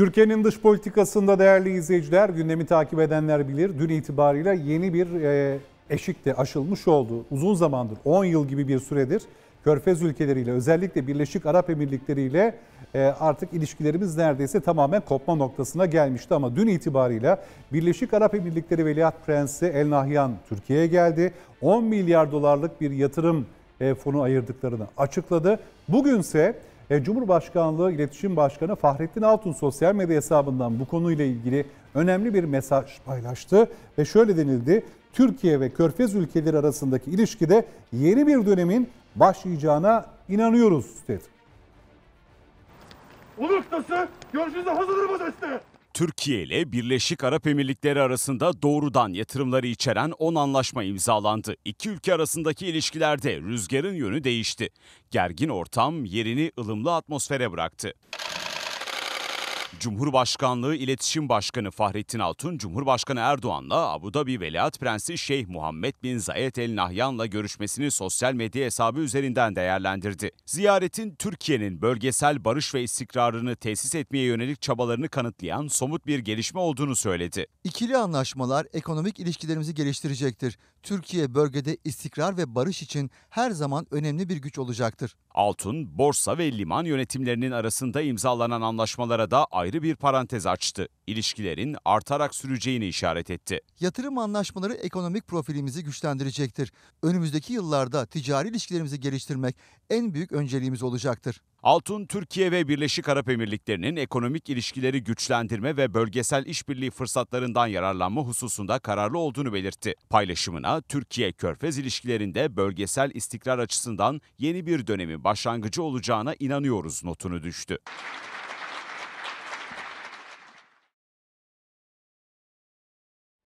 Türkiye'nin dış politikasında değerli izleyiciler, gündemi takip edenler bilir. Dün itibariyle yeni bir e, eşik de aşılmış oldu. Uzun zamandır, 10 yıl gibi bir süredir Körfez ülkeleriyle özellikle Birleşik Arap Emirlikleri ile e, artık ilişkilerimiz neredeyse tamamen kopma noktasına gelmişti. Ama dün itibariyle Birleşik Arap Emirlikleri Veliaht Prensi El Nahyan Türkiye'ye geldi. 10 milyar dolarlık bir yatırım e, fonu ayırdıklarını açıkladı. Bugünse ise e, Cumhurbaşkanlığı İletişim Başkanı Fahrettin Altun sosyal medya hesabından bu konuyla ilgili önemli bir mesaj paylaştı ve şöyle denildi. Türkiye ve Körfez ülkeleri arasındaki ilişkide yeni bir dönemin başlayacağına inanıyoruz dedi. Ulus Görüşünüze hazırdır bu deste. Türkiye ile Birleşik Arap Emirlikleri arasında doğrudan yatırımları içeren 10 anlaşma imzalandı. İki ülke arasındaki ilişkilerde rüzgarın yönü değişti. Gergin ortam yerini ılımlı atmosfere bıraktı. Cumhurbaşkanlığı İletişim Başkanı Fahrettin Altun, Cumhurbaşkanı Erdoğan'la Abu Dhabi Veliaht Prensi Şeyh Muhammed bin Zayed El Nahyan'la görüşmesini sosyal medya hesabı üzerinden değerlendirdi. Ziyaretin Türkiye'nin bölgesel barış ve istikrarını tesis etmeye yönelik çabalarını kanıtlayan somut bir gelişme olduğunu söyledi. İkili anlaşmalar ekonomik ilişkilerimizi geliştirecektir. Türkiye bölgede istikrar ve barış için her zaman önemli bir güç olacaktır. Altun, borsa ve liman yönetimlerinin arasında imzalanan anlaşmalara da ayrı ayrı bir parantez açtı. İlişkilerin artarak süreceğini işaret etti. Yatırım anlaşmaları ekonomik profilimizi güçlendirecektir. Önümüzdeki yıllarda ticari ilişkilerimizi geliştirmek en büyük önceliğimiz olacaktır. Altun, Türkiye ve Birleşik Arap Emirlikleri'nin ekonomik ilişkileri güçlendirme ve bölgesel işbirliği fırsatlarından yararlanma hususunda kararlı olduğunu belirtti. Paylaşımına Türkiye-Körfez ilişkilerinde bölgesel istikrar açısından yeni bir dönemin başlangıcı olacağına inanıyoruz notunu düştü.